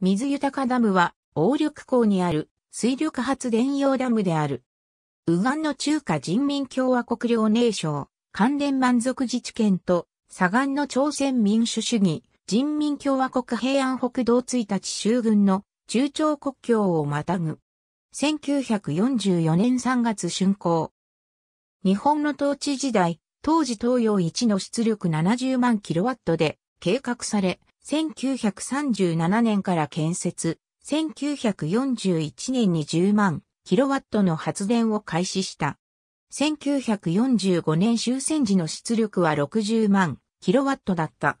水豊かダムは、王緑港にある水力発電用ダムである。ウガンの中華人民共和国領寧省、関連満足自治権と、左岸の朝鮮民主主義、人民共和国平安北道1日州軍の中朝国境をまたぐ。1944年3月竣工。日本の統治時代、当時東洋一の出力70万キロワットで計画され、1937年から建設、1941年に10万キロワットの発電を開始した。1945年終戦時の出力は60万キロワットだった。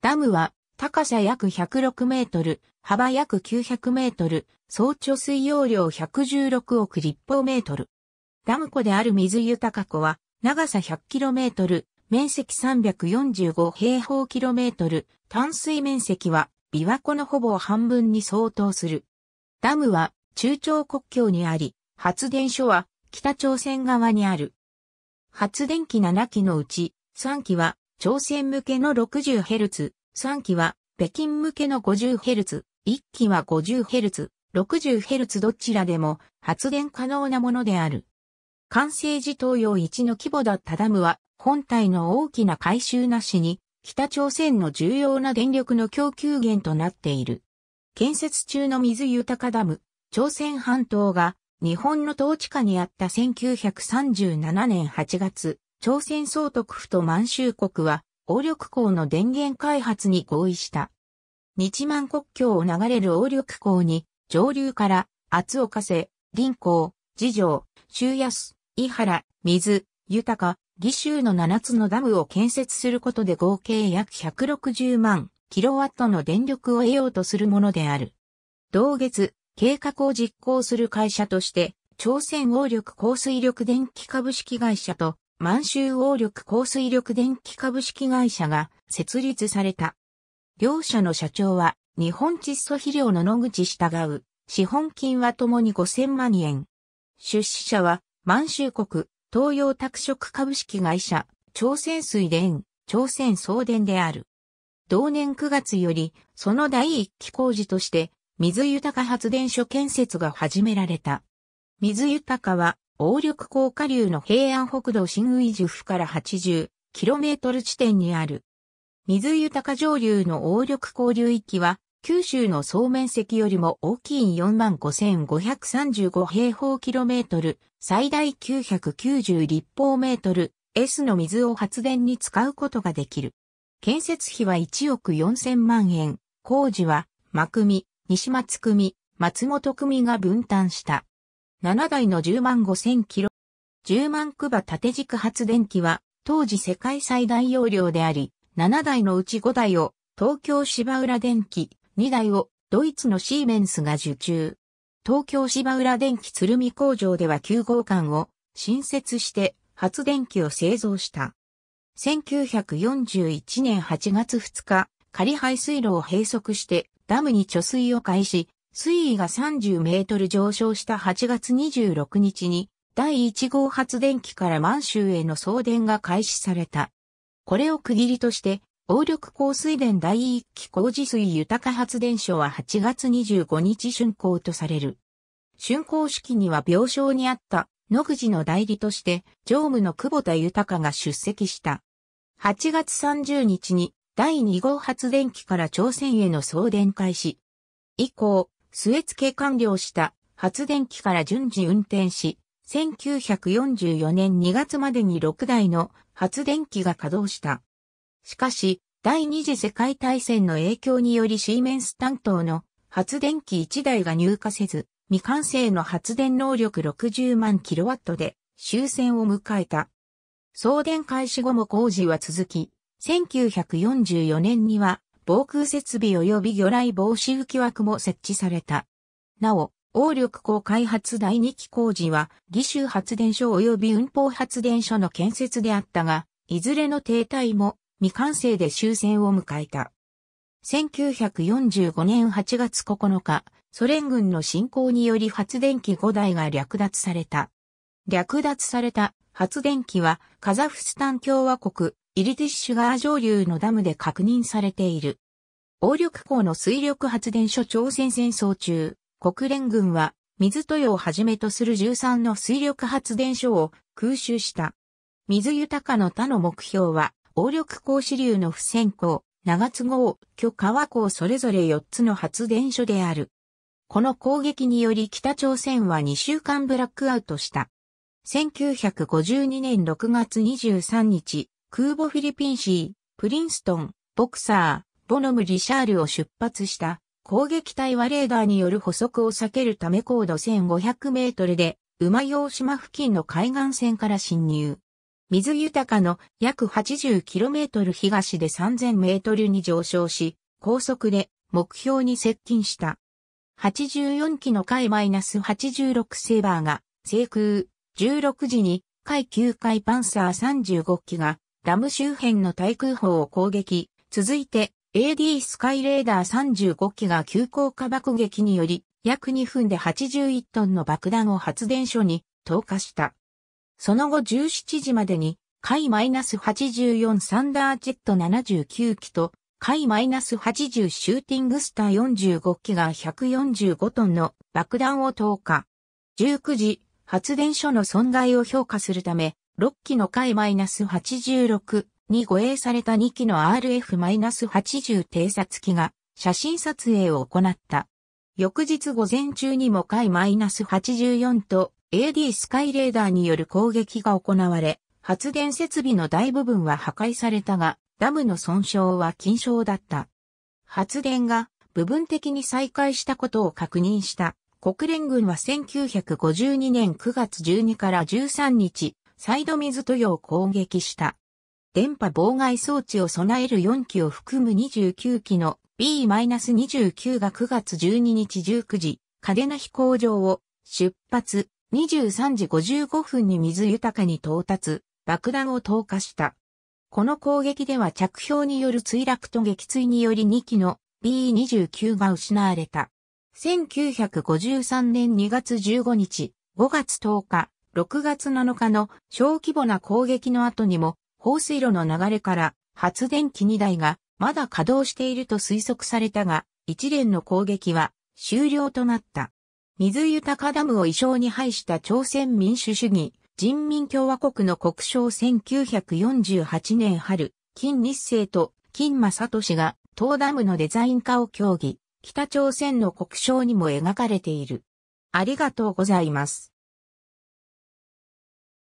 ダムは高さ約106メートル、幅約900メートル、総貯水容量116億立方メートル。ダム湖である水豊湖は長さ100キロメートル、面積345平方キロメートル、淡水面積は琵琶湖のほぼ半分に相当する。ダムは中朝国境にあり、発電所は北朝鮮側にある。発電機7機のうち3機は朝鮮向けの 60Hz、3機は北京向けの 50Hz、1機は 50Hz、60Hz どちらでも発電可能なものである。完成時東洋1の規模だったダムは本体の大きな改修なしに、北朝鮮の重要な電力の供給源となっている。建設中の水豊かダム、朝鮮半島が日本の統治下にあった1937年8月、朝鮮総督府と満州国は、王緑港の電源開発に合意した。日満国境を流れる王緑港に、上流から厚岡瀬、林港、次城、周安、伊原、水、豊か、義州の7つのダムを建設することで合計約160万キロワットの電力を得ようとするものである。同月、計画を実行する会社として、朝鮮王力降水力電気株式会社と満州王力降水力電気株式会社が設立された。両社の社長は日本窒素肥料の野口従う。資本金は共に5000万円。出資者は満州国、東洋拓殖株式会社、朝鮮水田、朝鮮送電である。同年9月より、その第一期工事として、水豊発電所建設が始められた。水豊は、応緑高下流の平安北道新宇樹府から 80km 地点にある。水豊上流の応緑高流域は、九州の総面積よりも大きい45,535平方キロメートル、最大990立方メートル、S の水を発電に使うことができる。建設費は1億4000万円、工事は、真組、西松組、松本組が分担した。7台の10万5000キロ、10万クバ縦軸発電機は、当時世界最大容量であり、7台のうち5台を東京芝浦電機、2台をドイツのシーメンスが受注。東京芝浦電気鶴見工場では9号館を新設して発電機を製造した。1941年8月2日、仮排水路を閉塞してダムに貯水を開始、水位が30メートル上昇した8月26日に第1号発電機から満州への送電が開始された。これを区切りとして王緑降水田第一期工事水豊か発電所は8月25日竣工とされる。竣工式には病床にあった野口の代理として常務の久保田豊が出席した。8月30日に第2号発電機から朝鮮への送電開始。以降、末付け完了した発電機から順次運転し、1944年2月までに6台の発電機が稼働した。しかし、第二次世界大戦の影響によりシーメンス担当の発電機1台が入荷せず、未完成の発電能力60万キロワットで終戦を迎えた。送電開始後も工事は続き、1944年には防空設備及び魚雷防止浮き枠も設置された。なお、応力港開発第二期工事は、義州発電所及び運砲発電所の建設であったが、いずれの停滞も未完成で終戦を迎えた。1945年8月9日、ソ連軍の侵攻により発電機5台が略奪された。略奪された発電機はカザフスタン共和国イリティッシュガー上流のダムで確認されている。応力港の水力発電所朝鮮戦争中、国連軍は水豊をはじめとする13の水力発電所を空襲した。水豊かの他の目標は暴力行支流の不箋港、長津号、巨川港それぞれ4つの発電所である。この攻撃により北朝鮮は2週間ブラックアウトした。1952年6月23日、空母フィリピンシー、プリンストン、ボクサー、ボノム・リシャールを出発した攻撃隊はレーダーによる捕捉を避けるため高度1500メートルで馬用島付近の海岸線から侵入。水豊かの約 80km 東で 3000m に上昇し、高速で目標に接近した。84機の回 -86 セーバーが制空、16時に海9海パンサー35機がダム周辺の対空砲を攻撃、続いて AD スカイレーダー35機が急降下爆撃により約2分で81トンの爆弾を発電所に投下した。その後17時までに、海 -84 サンダージェット79機と、海 -80 シューティングスター45機が145トンの爆弾を投下。19時、発電所の損害を評価するため、6機の海 -86 に護衛された2機の RF-80 偵察機が写真撮影を行った。翌日午前中にも海 -84 と AD スカイレーダーによる攻撃が行われ、発電設備の大部分は破壊されたが、ダムの損傷は緊症だった。発電が部分的に再開したことを確認した国連軍は1952年9月12から13日、サイドミズトヨを攻撃した。電波妨害装置を備える4機を含む29機の B-29 が9月12日19時、カデナ飛行場を出発、23時55分に水豊かに到達、爆弾を投下した。この攻撃では着氷による墜落と撃墜により2機の B29 が失われた。1953年2月15日、5月10日、6月7日の小規模な攻撃の後にも、放水路の流れから発電機2台がまだ稼働していると推測されたが、一連の攻撃は終了となった。水豊ダムを意匠に配した朝鮮民主主義人民共和国の国章1948年春、金日成と金正氏が東ダムのデザイン化を協議、北朝鮮の国章にも描かれている。ありがとうございます。